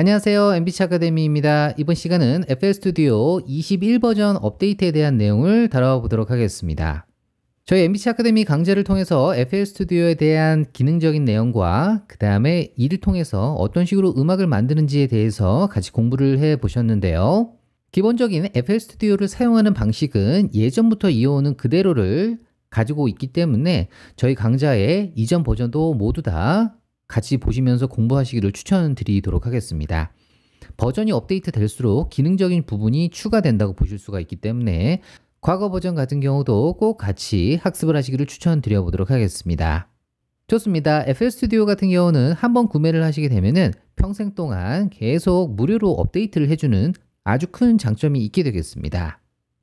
안녕하세요. MBC 아카데미입니다. 이번 시간은 FL 스튜디오 21버전 업데이트에 대한 내용을 다뤄보도록 하겠습니다. 저희 MBC 아카데미 강좌를 통해서 FL 스튜디오에 대한 기능적인 내용과 그 다음에 이를 통해서 어떤 식으로 음악을 만드는지에 대해서 같이 공부를 해 보셨는데요. 기본적인 FL 스튜디오를 사용하는 방식은 예전부터 이어오는 그대로를 가지고 있기 때문에 저희 강좌의 이전 버전도 모두 다 같이 보시면서 공부하시기를 추천드리도록 하겠습니다. 버전이 업데이트 될수록 기능적인 부분이 추가된다고 보실 수가 있기 때문에 과거 버전 같은 경우도 꼭 같이 학습을 하시기를 추천드려 보도록 하겠습니다. 좋습니다. FL 스튜디오 같은 경우는 한번 구매를 하시게 되면은 평생 동안 계속 무료로 업데이트를 해주는 아주 큰 장점이 있게 되겠습니다.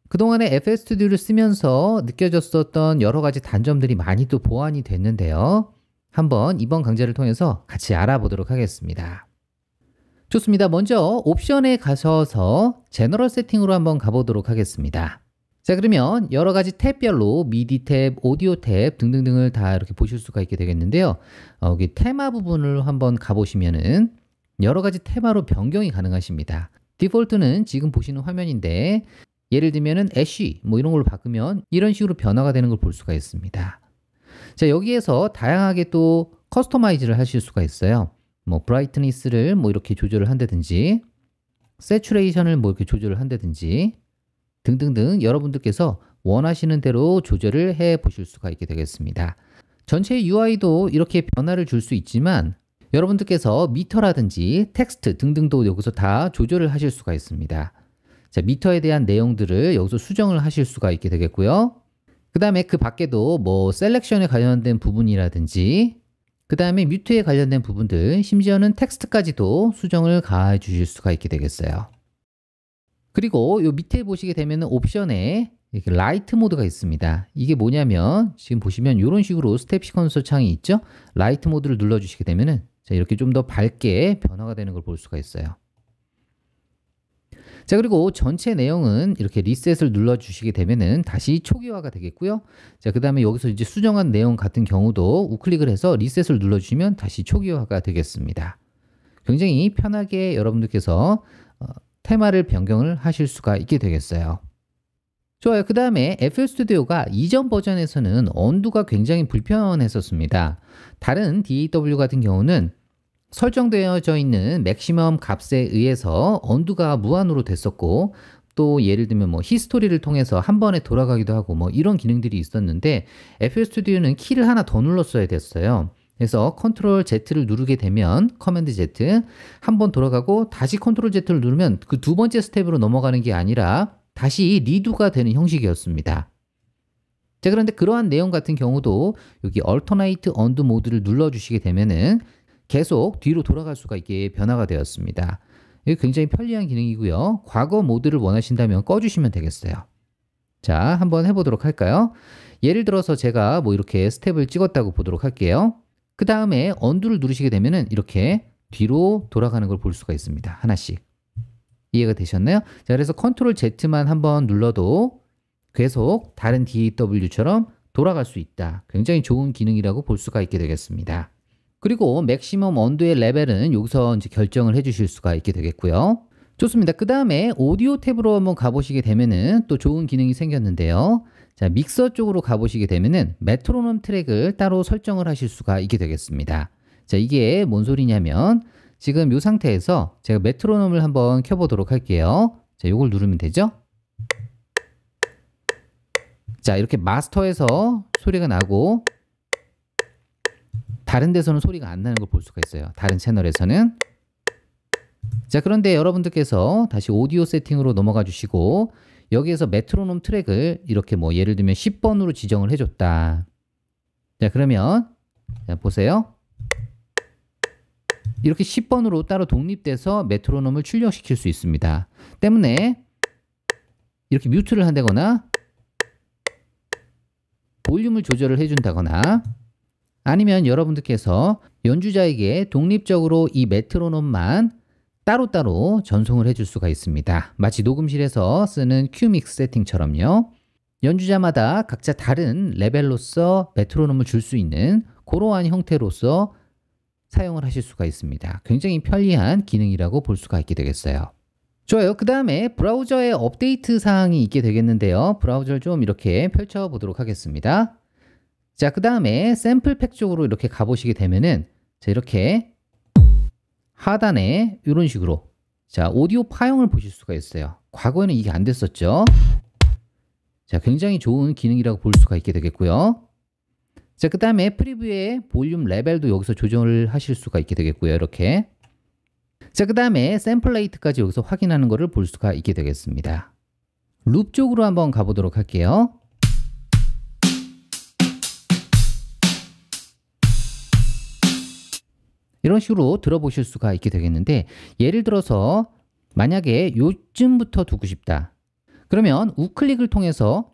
그동안에 FL 스튜디오를 쓰면서 느껴졌었던 여러 가지 단점들이 많이 또 보완이 됐는데요. 한번 이번 강좌를 통해서 같이 알아보도록 하겠습니다. 좋습니다. 먼저 옵션에 가셔서 제너럴 세팅으로 한번 가보도록 하겠습니다. 자 그러면 여러 가지 탭별로 미디 탭, 오디오 탭 등등등을 다 이렇게 보실 수가 있게 되겠는데요. 어, 여기 테마 부분을 한번 가보시면은 여러 가지 테마로 변경이 가능하십니다. 디폴트는 지금 보시는 화면인데 예를 들면은 애쉬 뭐 이런 걸로 바꾸면 이런 식으로 변화가 되는 걸 볼 수가 있습니다. 자, 여기에서 다양하게 또 커스터마이즈를 하실 수가 있어요. 뭐 브라이트니스를 뭐 이렇게 조절을 한다든지 세츄레이션을 뭐 이렇게 조절을 한다든지 등등등 여러분들께서 원하시는 대로 조절을 해 보실 수가 있게 되겠습니다. 전체 UI도 이렇게 변화를 줄 수 있지만 여러분들께서 미터라든지 텍스트 등등도 여기서 다 조절을 하실 수가 있습니다. 자, 미터에 대한 내용들을 여기서 수정을 하실 수가 있게 되겠고요. 그 다음에 그 밖에도 뭐 셀렉션에 관련된 부분이라든지 그 다음에 뮤트에 관련된 부분들 심지어는 텍스트까지도 수정을 가해 주실 수가 있게 되겠어요 그리고 요 밑에 보시게 되면 옵션에 이렇게 라이트 모드가 있습니다 이게 뭐냐면 지금 보시면 이런 식으로 스텝 시퀀서 창이 있죠 라이트 모드를 눌러 주시게 되면은 이렇게 좀 더 밝게 변화가 되는 걸 볼 수가 있어요 자 그리고 전체 내용은 이렇게 리셋을 눌러 주시게 되면은 다시 초기화가 되겠고요 자그 다음에 여기서 이제 수정한 내용 같은 경우도 우클릭을 해서 리셋을 눌러 주시면 다시 초기화가 되겠습니다 굉장히 편하게 여러분들께서 어, 테마를 변경을 하실 수가 있게 되겠어요 좋아요 그 다음에 FL 스튜디오가 이전 버전에서는 언두가 굉장히 불편했었습니다 다른 DAW 같은 경우는 설정되어져 있는 맥시멈 값에 의해서 언두가 무한으로 됐었고 또 예를 들면 뭐 히스토리를 통해서 한 번에 돌아가기도 하고 뭐 이런 기능들이 있었는데 FL 스튜디오는 키를 하나 더 눌렀어야 됐어요. 그래서 컨트롤 Z를 누르게 되면 커맨드 Z 한 번 돌아가고 다시 컨트롤 Z를 누르면 그 두 번째 스텝으로 넘어가는 게 아니라 다시 리두가 되는 형식이었습니다. 자 그런데 그러한 내용 같은 경우도 여기 Alternate Undo 모드를 눌러주시게 되면은 계속 뒤로 돌아갈 수가 있게 변화가 되었습니다. 이게 굉장히 편리한 기능이고요. 과거 모드를 원하신다면 꺼주시면 되겠어요. 자, 한번 해보도록 할까요? 예를 들어서 제가 뭐 이렇게 스텝을 찍었다고 보도록 할게요. 그 다음에 언두를 누르시게 되면은 이렇게 뒤로 돌아가는 걸 볼 수가 있습니다. 하나씩. 이해가 되셨나요? 자, 그래서 컨트롤 Z만 한번 눌러도 계속 다른 DAW처럼 돌아갈 수 있다. 굉장히 좋은 기능이라고 볼 수가 있게 되겠습니다. 그리고 맥시멈 온도의 레벨은 여기서 이제 결정을 해주실 수가 있게 되겠고요. 좋습니다. 그 다음에 오디오 탭으로 한번 가보시게 되면은 또 좋은 기능이 생겼는데요. 자, 믹서 쪽으로 가보시게 되면은 메트로놈 트랙을 따로 설정을 하실 수가 있게 되겠습니다. 자, 이게 뭔 소리냐면 지금 이 상태에서 제가 메트로놈을 한번 켜보도록 할게요. 자, 이걸 누르면 되죠? 자, 이렇게 마스터에서 소리가 나고 다른 데서는 소리가 안 나는 걸 볼 수가 있어요. 다른 채널에서는. 자 그런데 여러분들께서 다시 오디오 세팅으로 넘어가 주시고 여기에서 메트로놈 트랙을 이렇게 뭐 예를 들면 10번으로 지정을 해줬다. 자 그러면 자, 보세요. 이렇게 10번으로 따로 독립돼서 메트로놈을 출력시킬 수 있습니다. 때문에 이렇게 뮤트를 한다거나 볼륨을 조절을 해준다거나 아니면 여러분들께서 연주자에게 독립적으로 이 메트로놈만 따로따로 전송을 해줄 수가 있습니다. 마치 녹음실에서 쓰는 큐믹스 세팅처럼요. 연주자마다 각자 다른 레벨로서 메트로놈을 줄 수 있는 고러한 형태로서 사용을 하실 수가 있습니다. 굉장히 편리한 기능이라고 볼 수가 있게 되겠어요. 좋아요. 그 다음에 브라우저의 업데이트 사항이 있게 되겠는데요. 브라우저를 좀 이렇게 펼쳐보도록 하겠습니다. 자, 그 다음에 샘플 팩 쪽으로 이렇게 가보시게 되면은 자, 이렇게 하단에 이런 식으로 자, 오디오 파형을 보실 수가 있어요. 과거에는 이게 안 됐었죠. 자, 굉장히 좋은 기능이라고 볼 수가 있게 되겠고요. 자, 그 다음에 프리뷰의 볼륨 레벨도 여기서 조정을 하실 수가 있게 되겠고요. 이렇게. 자, 그 다음에 샘플 레이트까지 여기서 확인하는 것을 볼 수가 있게 되겠습니다. 룹 쪽으로 한번 가보도록 할게요. 이런 식으로 들어보실 수가 있게 되겠는데 예를 들어서 만약에 요쯤부터 두고 싶다. 그러면 우클릭을 통해서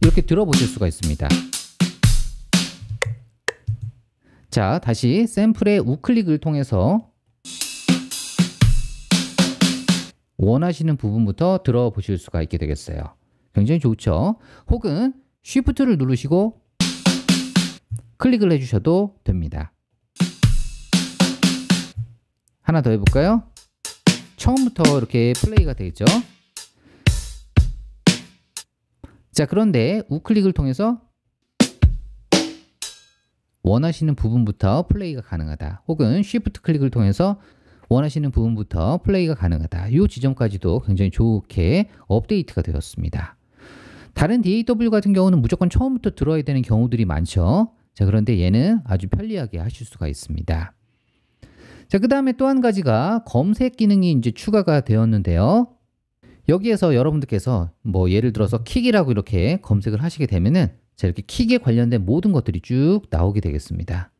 이렇게 들어보실 수가 있습니다. 자, 다시 샘플의 우클릭을 통해서 원하시는 부분부터 들어보실 수가 있게 되겠어요. 굉장히 좋죠? 혹은 쉬프트를 누르시고 클릭을 해주셔도 됩니다. 하나 더 해볼까요? 처음부터 이렇게 플레이가 되겠죠자 그런데 우클릭을 통해서 원하시는 부분부터 플레이가 가능하다 혹은 쉬프트 클릭을 통해서 원하시는 부분부터 플레이가 가능하다 이 지점까지도 굉장히 좋게 업데이트가 되었습니다 다른 DAW 같은 경우는 무조건 처음부터 들어야 되는 경우들이 많죠 자, 그런데 얘는 아주 편리하게 하실 수가 있습니다. 자, 그 다음에 또 한 가지가 검색 기능이 이제 추가가 되었는데요. 여기에서 여러분들께서 뭐 예를 들어서 킥이라고 이렇게 검색을 하시게 되면은 자, 이렇게 킥에 관련된 모든 것들이 쭉 나오게 되겠습니다.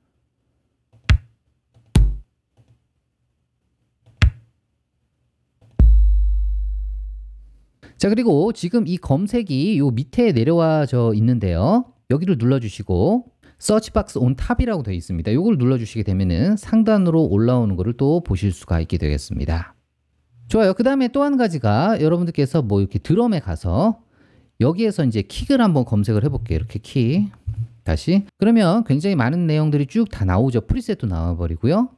자 그리고 지금 이 검색이 요 밑에 내려와져 있는데요 여기를 눌러주시고 서치박스 온 탑이라고 되어 있습니다. 이걸 눌러주시게 되면은 상단으로 올라오는 것을 또 보실 수가 있게 되겠습니다. 좋아요. 그 다음에 또 한 가지가 여러분들께서 뭐 이렇게 드럼에 가서 여기에서 이제 킥을 한번 검색을 해볼게요. 이렇게 킥. 다시. 그러면 굉장히 많은 내용들이 쭉 다 나오죠. 프리셋도 나와버리고요.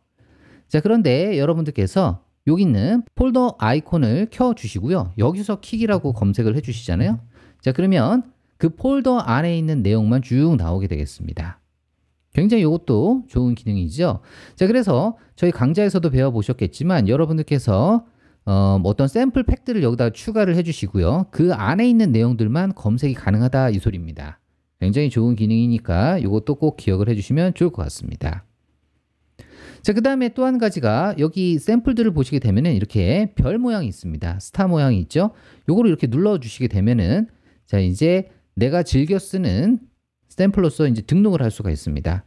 자, 그런데 여러분들께서 여기 있는 폴더 아이콘을 켜주시고요. 여기서 킥이라고 검색을 해주시잖아요. 자, 그러면 그 폴더 안에 있는 내용만 쭉 나오게 되겠습니다. 굉장히 이것도 좋은 기능이죠. 자, 그래서 저희 강좌에서도 배워보셨겠지만 여러분들께서 어, 떤 샘플 팩트를 여기다 추가를 해주시고요. 그 안에 있는 내용들만 검색이 가능하다 이 소리입니다. 굉장히 좋은 기능이니까 이것도 꼭 기억을 해주시면 좋을 것 같습니다. 자, 그 다음에 또 한 가지가 여기 샘플들을 보시게 되면은 이렇게 별 모양이 있습니다. 스타 모양이 있죠? 요거를 이렇게 눌러주시게 되면은 자, 이제 내가 즐겨 쓰는 스탬플로서 이제 등록을 할 수가 있습니다.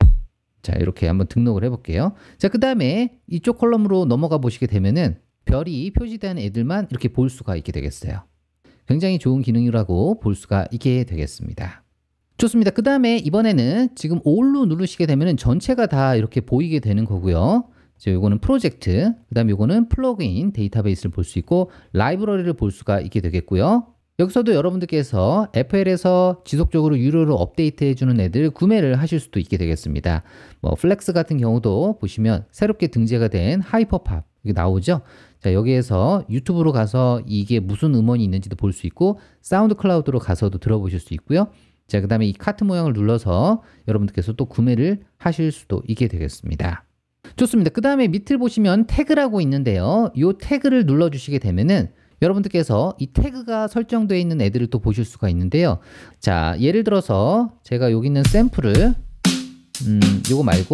자 이렇게 한번 등록을 해볼게요. 자 그 다음에 이쪽 컬럼으로 넘어가 보시게 되면은 별이 표시된 애들만 이렇게 볼 수가 있게 되겠어요. 굉장히 좋은 기능이라고 볼 수가 있게 되겠습니다. 좋습니다. 그 다음에 이번에는 지금 올로 누르시게 되면 전체가 다 이렇게 보이게 되는 거고요. 이 요거는 프로젝트, 그 다음에 요거는 플러그인 데이터베이스를 볼 수 있고 라이브러리를 볼 수가 있게 되겠고요. 여기서도 여러분들께서 FL에서 지속적으로 유료로 업데이트해 주는 애들 구매를 하실 수도 있게 되겠습니다. 뭐 플렉스 같은 경우도 보시면 새롭게 등재가 된 하이퍼팝 이게 나오죠. 자, 여기에서 유튜브로 가서 이게 무슨 음원이 있는지도 볼 수 있고 사운드 클라우드로 가서도 들어보실 수 있고요. 자, 그 다음에 이 카트 모양을 눌러서 여러분들께서 또 구매를 하실 수도 있게 되겠습니다. 좋습니다. 그 다음에 밑을 보시면 태그라고 있는데요. 이 태그를 눌러주시게 되면은 여러분들께서 이 태그가 설정되어 있는 애들을 또 보실 수가 있는데요. 자, 예를 들어서 제가 여기 있는 샘플을 음, 요거 말고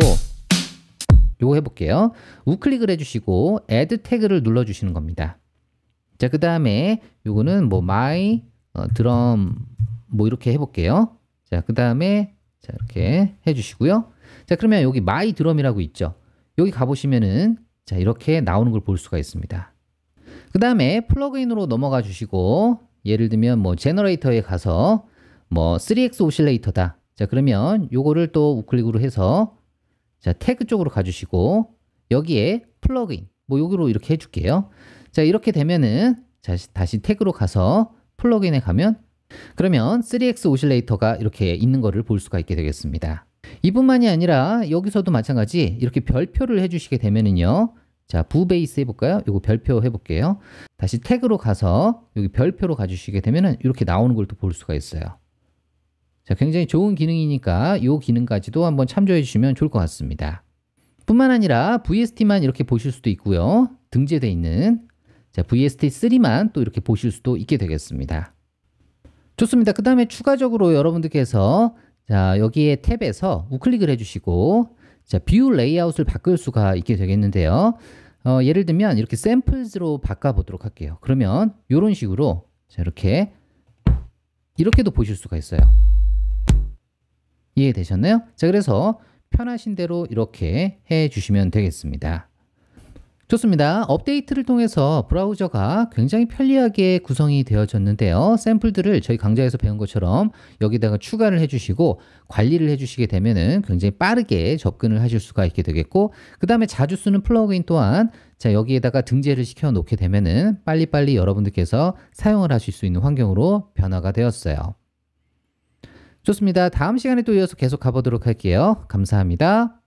요거 해볼게요. 우클릭을 해주시고 add 태그를 눌러주시는 겁니다. 자, 그 다음에 요거는 뭐 my 어, 드럼 뭐 이렇게 해볼게요. 자, 그 다음에 자 이렇게 해주시고요. 자, 그러면 여기 my 드럼이라고 있죠. 여기 가보시면은 자 이렇게 나오는 걸 볼 수가 있습니다. 그 다음에 플러그인으로 넘어가 주시고 예를 들면 뭐 제너레이터에 가서 뭐 3x 오실레이터다 자 그러면 요거를 또 우클릭으로 해서 자 태그 쪽으로 가주시고 여기에 플러그인 뭐 여기로 이렇게 해줄게요 자 이렇게 되면은 다 다시 태그로 가서 플러그인에 가면 그러면 3x 오실레이터가 이렇게 있는 거를 볼 수가 있게 되겠습니다 이뿐만이 아니라 여기서도 마찬가지 이렇게 별표를 해주시게 되면은요 자, 부베이스 해볼까요? 이거 별표 해볼게요. 다시 태그로 가서 여기 별표로 가주시게 되면 이렇게 나오는 걸 또 볼 수가 있어요. 자, 굉장히 좋은 기능이니까 이 기능까지도 한번 참조해 주시면 좋을 것 같습니다. 뿐만 아니라 VST만 이렇게 보실 수도 있고요. 등재되어 있는 자, VST3만 또 이렇게 보실 수도 있게 되겠습니다. 좋습니다. 그 다음에 추가적으로 여러분들께서 자, 여기에 탭에서 우클릭을 해주시고 자, 뷰 레이아웃을 바꿀 수가 있게 되겠는데요. 어, 예를 들면 이렇게 샘플즈로 바꿔보도록 할게요. 그러면 이런 식으로 자, 이렇게 이렇게도 보실 수가 있어요. 이해되셨나요? 자, 그래서 편하신 대로 이렇게 해 주시면 되겠습니다. 좋습니다. 업데이트를 통해서 브라우저가 굉장히 편리하게 구성이 되어졌는데요. 샘플들을 저희 강좌에서 배운 것처럼 여기다가 추가를 해주시고 관리를 해주시게 되면은 굉장히 빠르게 접근을 하실 수가 있게 되겠고 그 다음에 자주 쓰는 플러그인 또한 자 여기에다가 등재를 시켜 놓게 되면은 빨리빨리 여러분들께서 사용을 하실 수 있는 환경으로 변화가 되었어요 좋습니다 다음 시간에 또 이어서 계속 가보도록 할게요 감사합니다